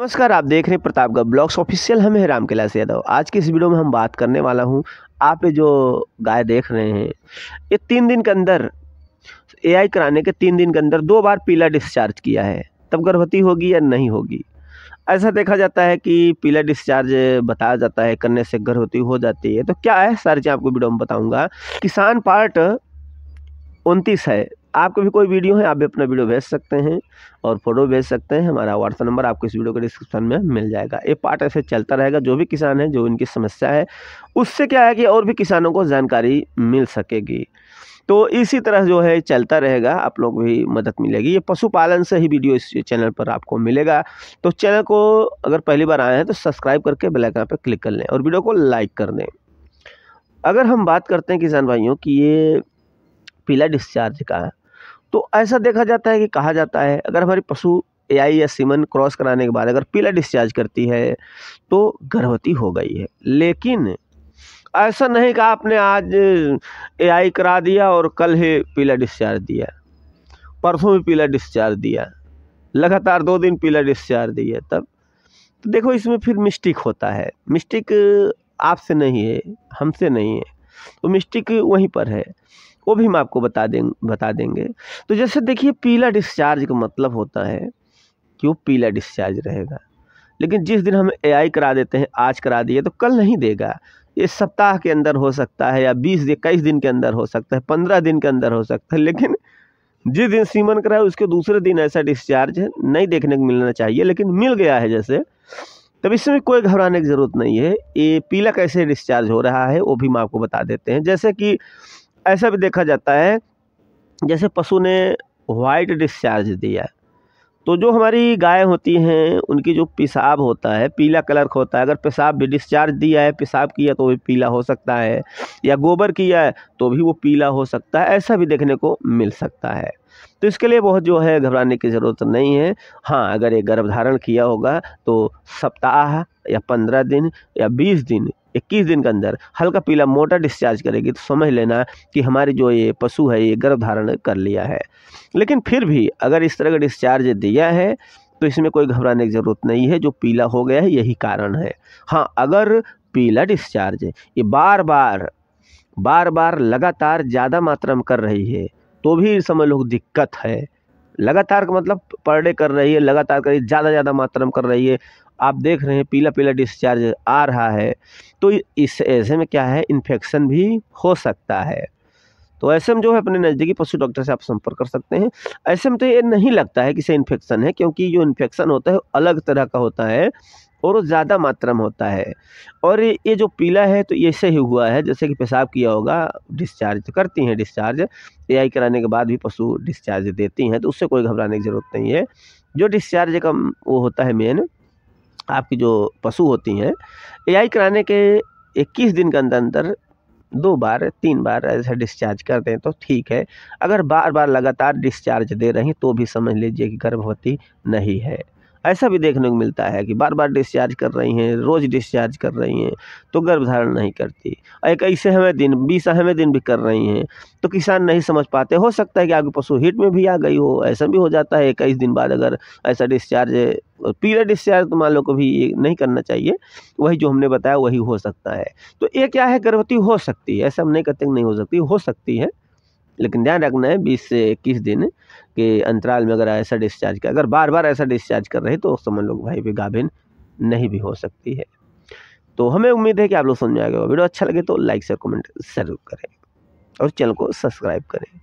नमस्कार आप देख रहे हैं प्रतापगढ़ ब्लॉग्स ऑफिशियल हमें हैं रामकेलास यादव आज के इस वीडियो में हम बात करने वाला हूं आप ये जो गाय देख रहे हैं ये तीन दिन के अंदर एआई कराने के तीन दिन के अंदर दो बार पीला डिस्चार्ज किया है तब गर्भवती होगी या नहीं होगी ऐसा देखा जाता है कि पीला डिस्चार्ज बताया जाता है करने से गर्भवती हो जाती है तो क्या है सारी चीज़ आपको वीडियो में बताऊँगा किसान पार्ट उनतीस है आपको भी कोई वीडियो है आप भी अपना वीडियो भेज सकते हैं और फोटो भेज सकते हैं हमारा व्हाट्सअप नंबर आपको इस वीडियो के डिस्क्रिप्शन में मिल जाएगा ये पार्ट ऐसे चलता रहेगा जो भी किसान है जो इनकी समस्या है उससे क्या है कि और भी किसानों को जानकारी मिल सकेगी तो इसी तरह जो है चलता रहेगा आप लोग भी मदद मिलेगी ये पशुपालन से ही वीडियो इस चैनल पर आपको मिलेगा तो चैनल को अगर पहली बार आए हैं तो सब्सक्राइब करके बेल आइकन पर क्लिक कर लें और वीडियो को लाइक कर दें अगर हम बात करते हैं किसान भाइयों की ये पीला डिस्चार्ज का तो ऐसा देखा जाता है कि कहा जाता है अगर हमारी पशु एआई या सीमन क्रॉस कराने के बाद अगर पीला डिस्चार्ज करती है तो गर्भवती हो गई है लेकिन ऐसा नहीं कि आपने आज एआई करा दिया और कल ही पीला डिस्चार्ज दिया परसों भी पीला डिस्चार्ज दिया लगातार दो दिन पीला डिस्चार्ज दिया तब तो देखो इसमें फिर मिस्टिक होता है मिस्टिक आपसे नहीं है हमसे नहीं है तो मिस्टिक वहीं पर है वो भी हम आपको बता दें बता देंगे तो जैसे देखिए पीला डिस्चार्ज का मतलब होता है कि वो पीला डिस्चार्ज रहेगा लेकिन जिस दिन हम एआई करा देते हैं आज करा दिए तो कल नहीं देगा ये सप्ताह के अंदर हो सकता है या बीस इक्कीस दिन के अंदर हो सकता है पंद्रह दिन के अंदर हो सकता है लेकिन जिस दिन सीमन कराए उसके दूसरे दिन ऐसा डिस्चार्ज नहीं देखने को मिलना चाहिए लेकिन मिल गया है जैसे तब इसमें कोई घबराने की ज़रूरत नहीं है ये पीला कैसे डिस्चार्ज हो रहा है वो भी हम आपको बता देते हैं जैसे कि ऐसा भी देखा जाता है जैसे पशु ने वाइट डिस्चार्ज दिया तो जो हमारी गाय होती हैं उनकी जो पेशाब होता है पीला कलर का होता है अगर पेशाब भी डिस्चार्ज दिया है पेशाब किया तो भी पीला हो सकता है या गोबर किया है तो भी वो पीला हो सकता है ऐसा भी देखने को मिल सकता है तो इसके लिए बहुत जो है घबराने की ज़रूरत नहीं है हाँ अगर ये गर्भधारण किया होगा तो सप्ताह या पंद्रह दिन या बीस दिन इक्कीस दिन के अंदर हल्का पीला मोटा डिस्चार्ज करेगी तो समझ लेना कि हमारे जो ये पशु है ये गर्भ धारण कर लिया है लेकिन फिर भी अगर इस तरह का डिस्चार्ज दिया है तो इसमें कोई घबराने की ज़रूरत नहीं है जो पीला हो गया है यही कारण है हाँ अगर पीला डिस्चार्ज ये बार बार बार बार लगातार ज़्यादा मात्रा में कर रही है तो भी समझ लो दिक्कत है लगातार का मतलब पर डे कर रही है लगातार कर ज़्यादा ज़्यादा मात्रा में कर रही है आप देख रहे हैं पीला पीला डिस्चार्ज आ रहा है तो इस ऐसे में क्या है इन्फेक्शन भी हो सकता है तो ऐसे में जो है अपने नज़दीकी पशु डॉक्टर से आप संपर्क कर सकते हैं ऐसे में तो ये नहीं लगता है कि इसे इन्फेक्शन है क्योंकि जो इन्फेक्शन होता है अलग तरह का होता है और ज़्यादा मात्रा में होता है और ये जो पीला है तो ऐसे ही हुआ है जैसे कि पेशाब किया होगा डिस्चार्ज तो करती हैं डिस्चार्ज ए कराने के बाद भी पशु डिस्चार्ज देती हैं तो उससे कोई घबराने की ज़रूरत नहीं है जो डिस्चार्ज का वो होता है मेन आपकी जो पशु होती हैं एआई कराने के 21 दिन के अंदर अंदर दो बार तीन बार ऐसा डिस्चार्ज कर दें तो ठीक है अगर बार बार लगातार डिस्चार्ज दे रही तो भी समझ लीजिए कि गर्भवती नहीं है ऐसा भी देखने को मिलता है कि बार बार डिस्चार्ज कर रही हैं रोज़ डिस्चार्ज कर रही हैं तो गर्भधारण नहीं करती एक हमें दिन बीस बीसवें दिन भी कर रही हैं तो किसान नहीं समझ पाते हो सकता है कि आपके पशु हीट में भी आ गई हो ऐसा भी हो जाता है इक्कीस दिन बाद अगर ऐसा डिस्चार्ज पीरियड डिस्चार्ज तो मान लो को ये नहीं करना चाहिए वही जो हमने बताया वही हो सकता है तो ये क्या है गर्भवती हो सकती है ऐसा हम नहीं कहते नहीं हो सकती हो सकती है लेकिन ध्यान रखना है बीस से इक्कीस दिन के अंतराल में अगर ऐसा डिस्चार्ज कर अगर बार बार ऐसा डिस्चार्ज कर रहे तो समझ लो भाई भी गाभिन नहीं भी हो सकती है तो हमें उम्मीद है कि आप लोग समझ में आएगा वीडियो अच्छा लगे तो लाइक से कमेंट ज़रूर करें और चैनल को सब्सक्राइब करें